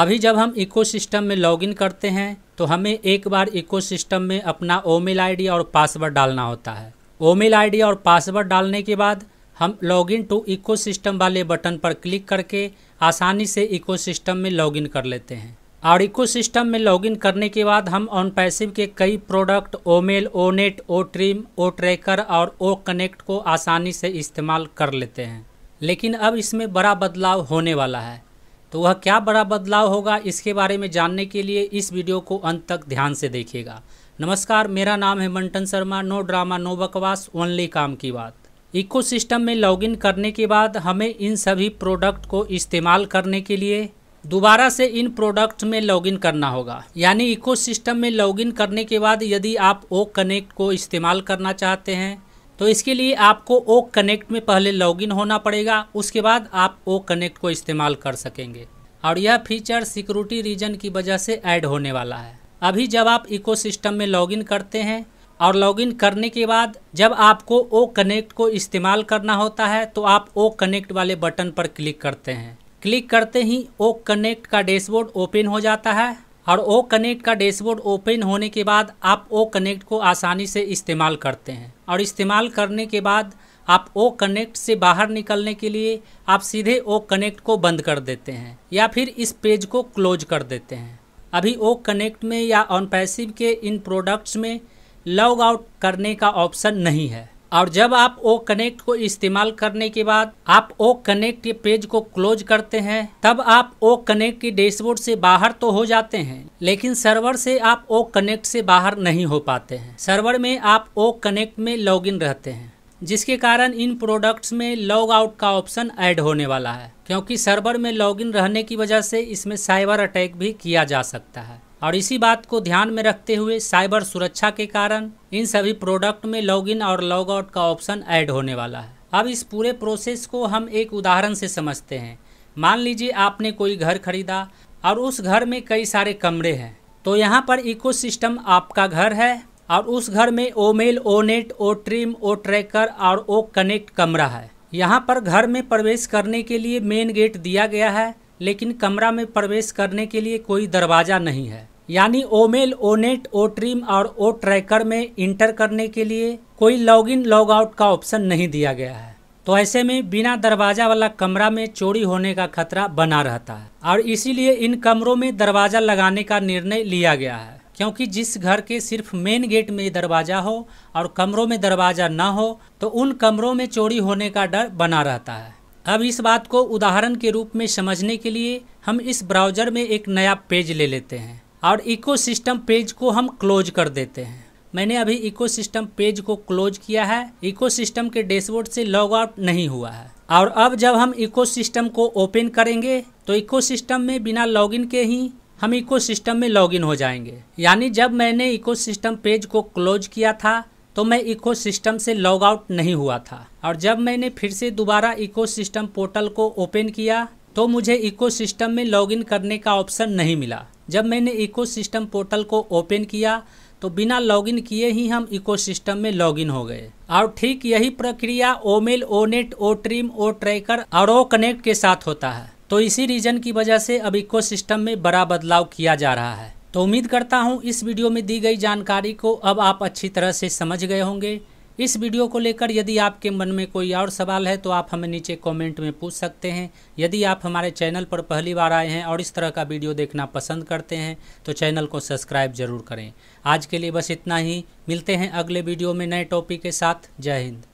अभी जब हम इकोसिस्टम में लॉगिन करते हैं तो हमें एक बार इकोसिस्टम में अपना ओमेल आईडी और पासवर्ड डालना होता है ओमेल आईडी और पासवर्ड डालने के बाद हम लॉगिन टू इकोसिस्टम वाले बटन पर क्लिक करके आसानी से इकोसिस्टम में लॉगिन कर लेते हैं और इकोसिस्टम में लॉगिन करने के बाद हम ऑन पैसिव के कई product omail net O trim O tracker और ओ कनेक्ट को आसानी से इस्तेमाल कर लेते हैं लेकिन अब इसमें बड़ा बदलाव होने वाला है तो वह क्या बड़ा बदलाव होगा इसके बारे में जानने के लिए इस वीडियो को अंत तक ध्यान से देखिएगा नमस्कार मेरा नाम है Mantan Sharma no drama no बकवास ओनली काम की बात इकोसिस्टम में लॉगिन करने के बाद हमें इन सभी प्रोडक्ट को इस्तेमाल करने के लिए दोबारा से इन प्रोडक्ट में लॉगिन करना होगा यानी इकोसिस्टम में लॉगिन करने के बाद यदि आप ओ कनेक्ट को इस्तेमाल करना चाहते हैं तो इसके लिए आपको ओ कनेक्ट में पहले लॉगिन होना पड़ेगा उसके बाद आप ओ कनेक्ट को इस्तेमाल कर सकेंगे और यह फीचर सिक्योरिटी रीजन की वजह से ऐड होने वाला है अभी जब आप इकोसिस्टम में लॉगिन करते हैं और लॉगिन करने के बाद जब आपको ओ कनेक्ट को इस्तेमाल करना होता है तो आप ओ कनेक्ट वाले बटन पर क्लिक करते हैं क्लिक करते ही ओ कनेक्ट का डैशबोर्ड ओपन हो जाता है और ओ कनेक्ट का डैशबोर्ड ओपन होने के बाद आप ओ कनेक्ट को आसानी से इस्तेमाल करते हैं और इस्तेमाल करने के बाद आप ओ कनेक्ट से बाहर निकलने के लिए आप सीधे ओ कनेक्ट को बंद कर देते हैं या फिर इस पेज को क्लोज कर देते हैं अभी ओ कनेक्ट में या ऑन पैसिव के इन प्रोडक्ट्स में लॉग आउट करने का ऑप्शन नहीं है और जब आप ओ कनेक्ट को इस्तेमाल करने के बाद आप ओ कनेक्ट पेज को क्लोज करते हैं तब आप ओ कनेक्ट के डैशबोर्ड से बाहर तो हो जाते हैं लेकिन सर्वर से आप ओ कनेक्ट से बाहर नहीं हो पाते हैं सर्वर में आप ओ कनेक्ट में इन रहते हैं जिसके कारण इन प्रोडक्ट्स में लॉग आउट का ऑप्शन ऐड होने वाला है क्योंकि सर्वर में लॉगिन रहने की वजह से इसमें साइबर अटैक भी किया जा सकता है और इसी बात को ध्यान में रखते हुए साइबर सुरक्षा के कारण इन सभी प्रोडक्ट में लॉगिन और लॉग आउट का ऑप्शन ऐड होने वाला है अब इस पूरे प्रोसेस को हम एक उदाहरण से समझते हैं मान लीजिए आपने कोई घर खरीदा और उस घर में कई सारे कमरे हैं तो यहाँ पर इकोसिस्टम आपका घर है और उस घर में O mail O net O trim O tracker और ओ कनेक्ट कमरा है यहाँ पर घर में प्रवेश करने के लिए मेन गेट दिया गया है लेकिन कमरा में प्रवेश करने के लिए कोई दरवाज़ा नहीं है यानी ओमेल ओनेट ओ ट्रिम और ओ ट्रैकर में इंटर करने के लिए कोई लॉग इन लॉग आउट का ऑप्शन नहीं दिया गया है तो ऐसे में बिना दरवाजा वाला कमरा में चोरी होने का खतरा बना रहता है और इसीलिए इन कमरों में दरवाजा लगाने का निर्णय लिया गया है क्योंकि जिस घर के सिर्फ मेन गेट में दरवाजा हो और कमरों में दरवाजा न हो तो उन कमरों में चोरी होने का डर बना रहता है अब इस बात को उदाहरण के रूप में समझने के लिए हम इस ब्राउजर में एक नया पेज ले लेते हैं और इकोसिस्टम पेज को हम क्लोज कर देते हैं मैंने अभी इकोसिस्टम पेज को क्लोज किया है इकोसिस्टम के डैशबोर्ड से लॉग आउट नहीं हुआ है और अब जब हम इकोसिस्टम को ओपन करेंगे तो इकोसिस्टम में बिना लॉगिन के ही हम इकोसिस्टम में लॉगिन हो जाएंगे यानी जब मैंने इकोसिस्टम पेज को क्लोज किया था तो मैं इकोसिस्टम से लॉग आउट नहीं हुआ था और जब मैंने फिर से दोबारा इकोसिस्टम पोर्टल को ओपन किया तो मुझे इकोसिस्टम में लॉगिन करने का ऑप्शन नहीं मिला जब मैंने इकोसिस्टम पोर्टल को ओपन किया तो बिना लॉगिन किए ही हम इकोसिस्टम में लॉगिन हो गए और ठीक यही प्रक्रिया ओमेल ओनेट ओ ट्रिम ओ ट्रैकर और ओ कनेक्ट के साथ होता है तो इसी रीजन की वजह से अब इकोसिस्टम में बड़ा बदलाव किया जा रहा है तो उम्मीद करता हूँ इस वीडियो में दी गई जानकारी को अब आप अच्छी तरह से समझ गए होंगे इस वीडियो को लेकर यदि आपके मन में कोई और सवाल है तो आप हमें नीचे कमेंट में पूछ सकते हैं यदि आप हमारे चैनल पर पहली बार आए हैं और इस तरह का वीडियो देखना पसंद करते हैं तो चैनल को सब्सक्राइब जरूर करें आज के लिए बस इतना ही मिलते हैं अगले वीडियो में नए टॉपिक के साथ जय हिंद